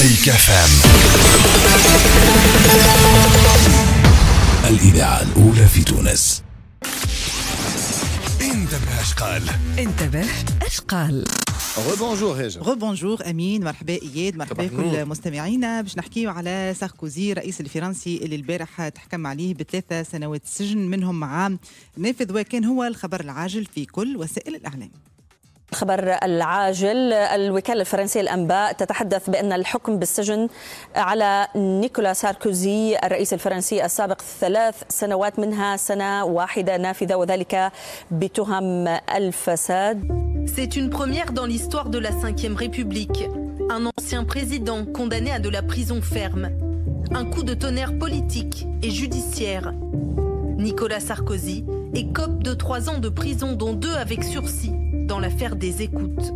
مزيكا فام الإذاعة الأولى في تونس انتبه اشقال انتبه اشقال ربونجور هاجر ربونجور امين مرحبا اياد مرحبا كل مستمعينا باش نحكيو على ساركوزي الرئيس الفرنسي اللي البارح تحكم عليه بثلاثه سنوات سجن منهم عام نافذ وكان هو الخبر العاجل في كل وسائل الاعلام خبر العاجل الوكالة الفرنسية للأنباء تتحدث بأن الحكم بالسجن على نيكولا ساركوزي الرئيس الفرنسي السابق ثلاث سنوات منها سنة واحدة نافذة وذلك بتهم الفساد C'est une première dans l'histoire de la 5e République. Un ancien président condamné à de la prison ferme. Un coup de tonnerre politique et judiciaire. Nicolas Sarkozy écope de trois ans de prison, dont deux avec sursis, dans l'affaire des écoutes.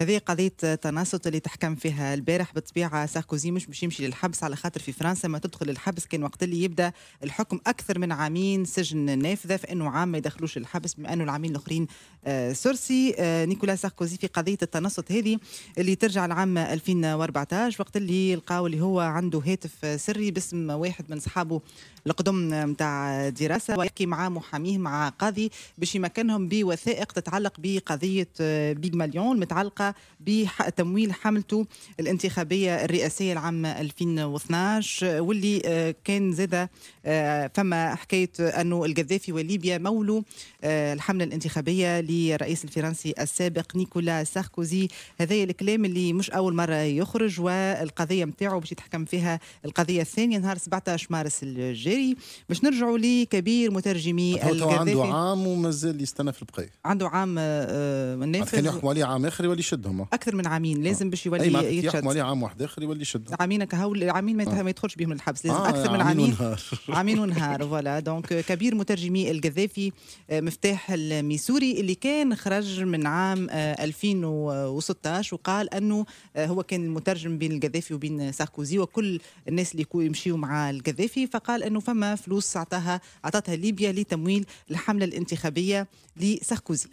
هذه قضية تناصت اللي تحكم فيها البارح بالطبيعة ساركوزي مش باش يمشي للحبس على خاطر في فرنسا ما تدخل الحبس كان وقت اللي يبدا الحكم أكثر من عامين سجن نافذة فإنه عام ما يدخلوش الحبس بما أنه العامين الآخرين آه، سورسي آه، نيكولا ساركوزي في قضية التنصت هذه اللي ترجع لعام 2014 وقت اللي لقاو اللي هو عنده هاتف سري باسم واحد من أصحابه القدم نتاع دراسة ويحكي مع محاميه مع قاضي باش يمكنهم بوثائق تتعلق بقضية بيج آه، مليون متعلقة بتمويل حملته الانتخابية الرئاسية العام 2012 واللي آه، كان زاد آه، فما حكاية أنه القذافي وليبيا مولوا آه، الحملة الانتخابية للرئيس الفرنسي السابق نيكولا ساركوزي هذا الكلام اللي مش أول مرة يخرج والقضية متاعه باش يتحكم فيها القضية الثانية نهار 17 مارس الجاري باش نرجعوا لكبير مترجمي القذافي عنده عام ومازال يستنى في البقية عنده عام النافذ كان يحكم عليه عام آخر يولي شد يشدهم اكثر من عامين آه. لازم باش يولي أي يتشد عليه عام واحد اخر يولي يشد عامين كهول العامين ما, آه. ما يدخلش بهم الحبس لازم آه اكثر من عامين ونهار. عامين ونهار فوالا دونك كبير مترجمي القذافي مفتاح الميسوري اللي كان خرج من عام 2016 آه، وقال انه آه، هو كان المترجم بين القذافي وبين ساركوزي وكل الناس اللي يمشيوا مع القذافي فقال انه فما فلوس اعطاها اعطتها ليبيا لتمويل الحمله الانتخابيه لساركوزي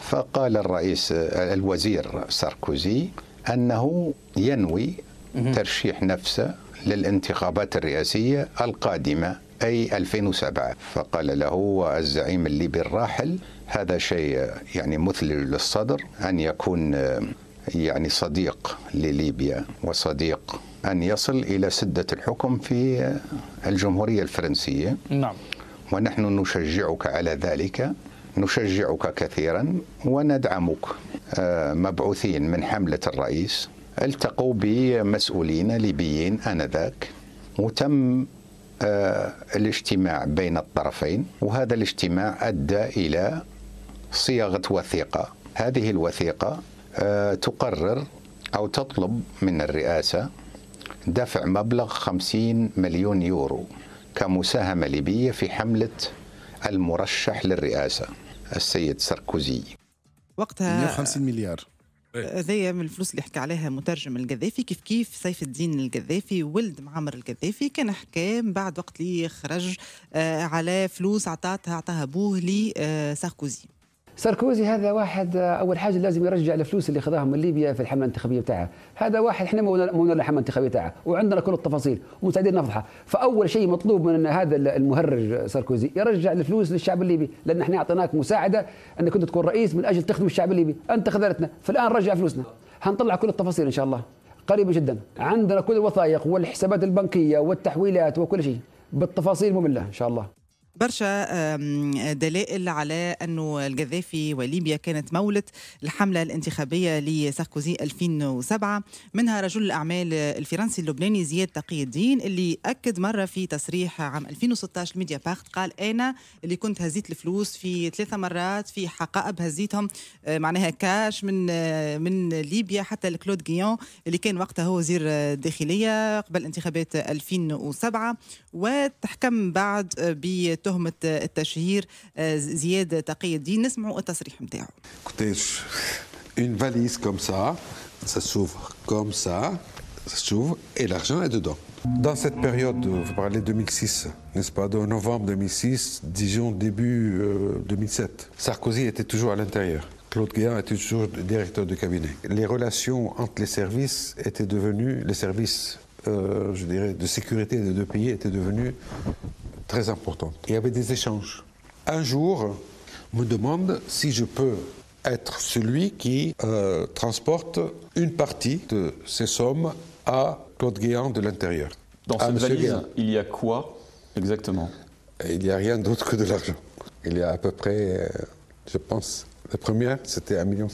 فقال الرئيس الوزير ساركوزي أنه ينوي ترشيح نفسه للانتخابات الرئاسية القادمة أي 2007 فقال له الزعيم الليبي الراحل هذا شيء يعني مثلي للصدر أن يكون يعني صديق لليبيا وصديق أن يصل إلى سدة الحكم في الجمهورية الفرنسية نعم ونحن نشجعك على ذلك نشجعك كثيرا وندعمك آه، مبعوثين من حملة الرئيس التقوا بمسؤولين ليبيين آنذاك وتم آه، الاجتماع بين الطرفين وهذا الاجتماع أدى إلى صياغة وثيقة هذه الوثيقة آه، تقرر أو تطلب من الرئاسة دفع مبلغ 50 مليون يورو كمساهمة ليبية في حملة المرشح للرئاسة السيد ساركوزي وقتها 150 مليار آه، هذايا من الفلوس اللي حكى عليها مترجم القذافي كيف كيف سيف الدين القذافي ولد معمر القذافي كان حكام بعد وقت اللي خرج آه، على فلوس عطاتها عطاها بوه لساركوزي آه، ساركوزي هذا واحد اول حاجه لازم يرجع الفلوس اللي خذاهم من ليبيا في الحمله الانتخابيه بتاعها هذا واحد احنا مولنا الحمله الانتخابيه بتاعها وعندنا كل التفاصيل ومستعدين نفضحها فاول شيء مطلوب من هذا المهرج ساركوزي يرجع الفلوس للشعب الليبي لان احنا اعطيناك مساعده انك كنت تكون رئيس من اجل تخدم الشعب الليبي انت خذلتنا فالان رجع فلوسنا هنطلع كل التفاصيل ان شاء الله قريبه جدا عندنا كل الوثائق والحسابات البنكيه والتحويلات وكل شيء بالتفاصيل ممله ان شاء الله برشا دلائل على أنه القذافي وليبيا كانت مولة الحملة الانتخابية لساركوزي 2007 منها رجل الأعمال الفرنسي اللبناني زياد تقي الدين اللي أكد مرة في تصريح عام 2016 لميديا باخت قال أنا اللي كنت هزيت الفلوس في ثلاثة مرات في حقائب هزيتهم آه، معناها كاش من آه، من ليبيا حتى لكلود غيون اللي كان وقتها هو وزير الداخلية قبل انتخابات 2007 وتحكم بعد ب تهمة التشهير زياد تقي نسمعوا التصريح une valise comme ça, ça s'ouvre comme ça, ça s'ouvre et l'argent est dedans. Dans cette période, vous parlez 2006, n'est-ce pas, de novembre 2006, disons début 2007, euh, Sarkozy était toujours à l'intérieur. Claude Guéant était toujours directeur de cabinet. Les relations entre les services étaient devenues, les services, euh, je dirais, de sécurité des deux pays étaient devenus très importante. Il y avait des échanges. Un jour, me demande si je peux être celui qui euh, transporte une partie de ces sommes à Claude Guéant de l'intérieur. Dans cette valise, il y a quoi exactement Il n'y a rien d'autre que de l'argent. Il y a à peu près, euh, je pense, la première, c'était 1,5 million.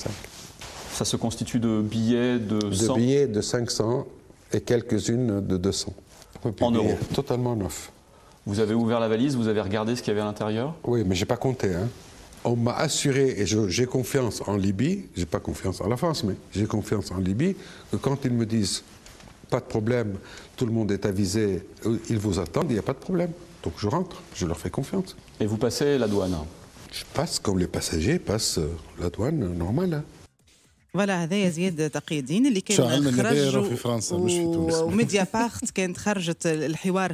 Ça se constitue de billets de 100 De billets de 500 et quelques-unes de 200. En euros Totalement neuf. Vous avez ouvert la valise, vous avez regardé ce qu'il y avait à l'intérieur Oui, mais je n'ai pas compté. Hein. On m'a assuré, et j'ai confiance en Libye, j'ai pas confiance en la France, mais j'ai confiance en Libye, que quand ils me disent pas de problème, tout le monde est avisé, euh, ils vous attendent, il n'y a pas de problème. Donc je rentre, je leur fais confiance. Et vous passez la douane Je passe comme les passagers passent euh, la douane euh, normale. فوالا hein. هذايا زياد اللي كان كانت خرجت الحوار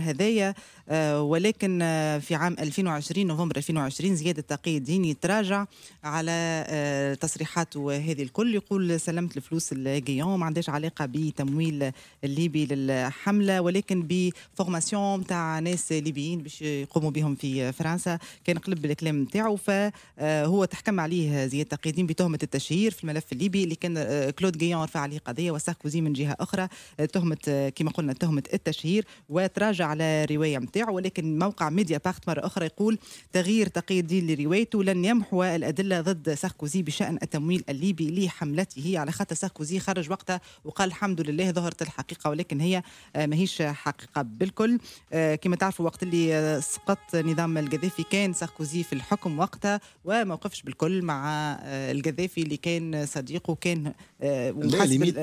آه، ولكن آه، في عام 2020 نوفمبر 2020 زياد التقي الديني تراجع على آه، تصريحاته هذه الكل يقول سلمت الفلوس لغيون ما عندهاش علاقه بتمويل الليبي للحمله ولكن بفورماسيون تاع ناس ليبيين باش يقوموا بهم في فرنسا كان قلب الكلام نتاعو فهو تحكم عليه زياد التقي الدين بتهمه التشهير في الملف الليبي اللي كان كلود غيون رفع عليه قضيه وساركوزي من جهه اخرى تهمه كما قلنا تهمه التشهير وتراجع على الروايه نتاعو بتاعه ولكن موقع ميديا باخت مرة أخرى يقول تغيير تقي الدين لروايته لن يمحو الأدلة ضد ساركوزي بشأن التمويل الليبي لحملته على خاطر ساركوزي خرج وقتها وقال الحمد لله ظهرت الحقيقة ولكن هي آه، ماهيش حقيقة بالكل آه، كما تعرفوا وقت اللي سقط نظام القذافي كان ساركوزي في الحكم وقتها وموقفش بالكل مع آه، القذافي اللي كان صديقه كان ومحسب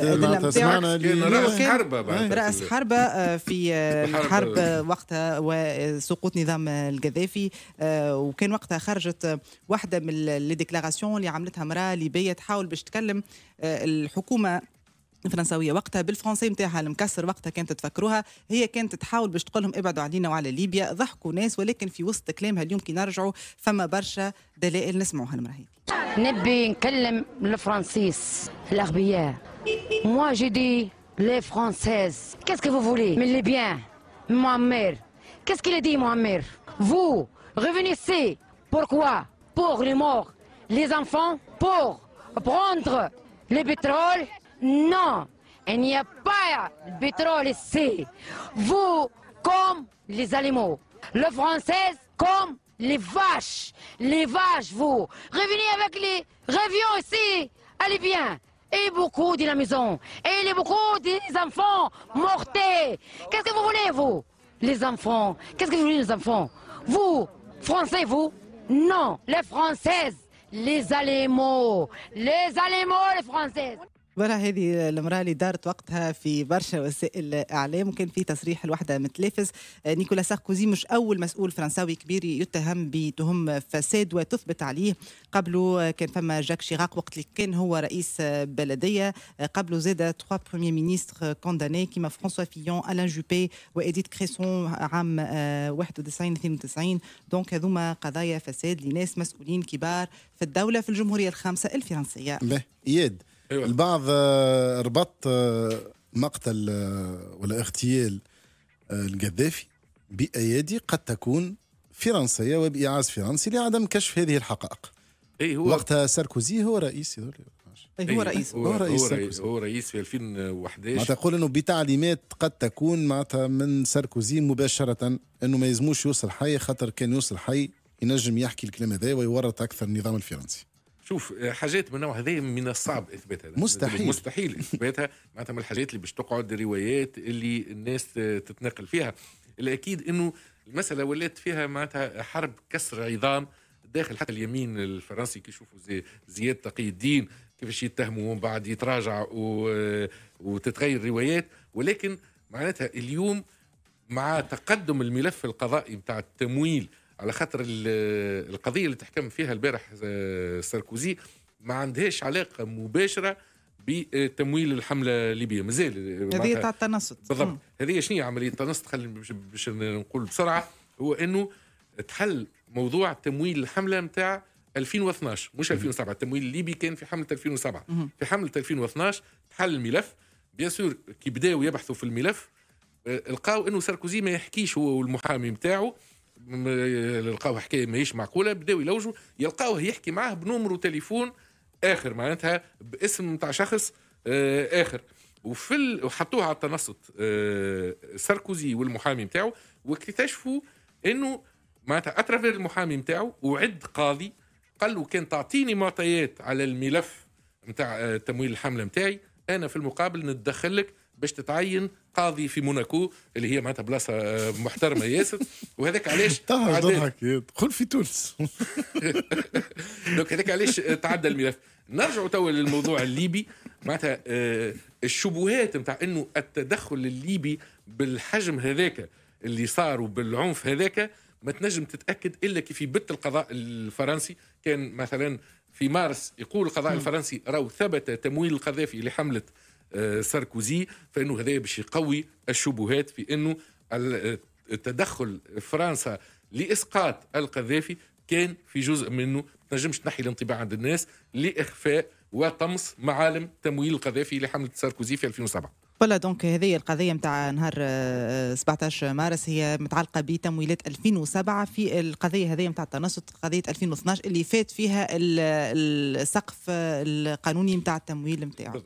رأس حربة رأس حربة في الحرب وقتها وسقوط نظام القذافي آه، وكان وقتها خرجت واحدة من لي ديكلاراسيون اللي عملتها امرأة ليبية تحاول باش تكلم آه، الحكومة الفرنسويه وقتها بالفرنسي نتاعها المكسر وقتها كانت تفكروها هي كانت تحاول باش تقول لهم ابعدوا علينا وعلى ليبيا ضحكوا ناس ولكن في وسط كلامها اليوم كي نرجعوا فما برشا دلائل نسمعوها المره نبي نكلم الفرنسيس الاغبياء موا جي دي لي فرونسيز كاسكو فو فولي من ليبيان معمر موا مير Qu'est-ce qu'il a dit, Mohamed Vous, revenez Pourquoi Pour les morts, les enfants, pour prendre le pétrole Non, il n'y a pas de pétrole ici. Vous, comme les animaux. Le français, comme les vaches. Les vaches, vous. Revenez avec les révions ici. Allez bien. Et beaucoup de la maison. Et beaucoup des enfants mortés. Qu'est-ce que vous voulez, vous les enfants. Qu'est-ce que vous voulez, les enfants Vous, Français, vous Non, les Françaises, les Allemands, les Allemands, les Françaises. برا هذه المراه اللي دارت وقتها في برشا وسائل الاعلام وكان في تصريح الوحده متلافز نيكولا ساركوزي مش اول مسؤول فرنساوي كبير يتهم بتهم فساد وتثبت عليه قبله كان فما جاك شيراك وقت اللي كان هو رئيس بلديه قبله زاد تخوا بروميير مينيستر كونداني كيما فرانسوا فيون الان جوبي واديت كريسون عام 91 آه، 92 دونك هذوما قضايا فساد لناس مسؤولين كبار في الدوله في الجمهوريه الخامسه الفرنسيه. اياد أيوة. البعض آه، ربط آه، مقتل آه، ولا اغتيال القذافي بايادي قد تكون فرنسيه وباعاز فرنسي لعدم كشف هذه الحقائق اي هو وقتها ساركوزي هو رئيس أي هو رئيس إيه، هو, هو رئيس هو رئيس, هو رئيس في 2011 معناتها تقول انه بتعليمات قد تكون معناتها من ساركوزي مباشره انه ما يلزموش يوصل حي خاطر كان يوصل حي ينجم يحكي الكلام هذا ويورط اكثر النظام الفرنسي شوف حاجات من النوع هذا من الصعب اثباتها مستحيل مستحيل اثباتها معناتها من الحاجات اللي باش تقعد روايات اللي الناس تتناقل فيها الاكيد انه المساله ولات فيها معناتها حرب كسر عظام داخل حتى اليمين الفرنسي كي يشوفوا زي زياد تقي الدين كيفاش يتهموا ومن بعد يتراجع و... آه، وتتغير روايات ولكن معناتها اليوم مع تقدم الملف القضائي بتاع التمويل على خاطر القضيه اللي تحكم فيها البارح آه، ساركوزي ما عندهاش علاقه مباشره بتمويل الحمله الليبيه مازال آه، هذه تاع التنصت بالضبط هذه شنو هي عمليه التنصت خلينا باش نقول بسرعه هو انه تحل موضوع تمويل الحمله نتاع 2012 مش 2007 التمويل الليبي كان في حمله 2007 في حمله 2012 تحل الملف بيان سور كي بداوا يبحثوا في الملف آه، لقاو انه ساركوزي ما يحكيش هو والمحامي نتاعو لقاوه حكايه ماهيش معقوله بداو يلوجوا يلقاوه يحكي معاه بنومرو تليفون اخر معناتها باسم نتاع شخص آه، اخر وفي ال... وحطوه على التنصت آه، ساركوزي والمحامي نتاعو واكتشفوا انه معناتها اترافير المحامي نتاعو وعد قاضي قال له كان تعطيني معطيات على الملف نتاع آه، تمويل الحمله نتاعي انا في المقابل نتدخل لك باش تتعين قاضي في موناكو اللي هي معناتها بلاصه آه، محترمه ياسر وهذاك علاش تعرف نضحك في تونس دونك هذاك علاش تعدى الملف نرجعوا توا للموضوع الليبي معناتها آه، الشبهات نتاع انه التدخل الليبي بالحجم هذاك اللي صار وبالعنف هذاك ما تنجم تتاكد الا كيف يبت القضاء الفرنسي كان مثلا في مارس يقول القضاء الفرنسي راهو ثبت تمويل القذافي لحمله آه، ساركوزي فانه هذا باش يقوي الشبهات في انه التدخل آه، فرنسا لاسقاط القذافي كان في جزء منه تنجمش تنحي الانطباع عند الناس لاخفاء وطمس معالم تمويل القذافي لحمله ساركوزي في 2007 فوالا دونك هذه القضيه نتاع نهار 17 آه، مارس هي متعلقه بتمويلات 2007 في القضيه هذه نتاع التنصت قضيه 2012 اللي فات فيها السقف القانوني نتاع التمويل نتاعو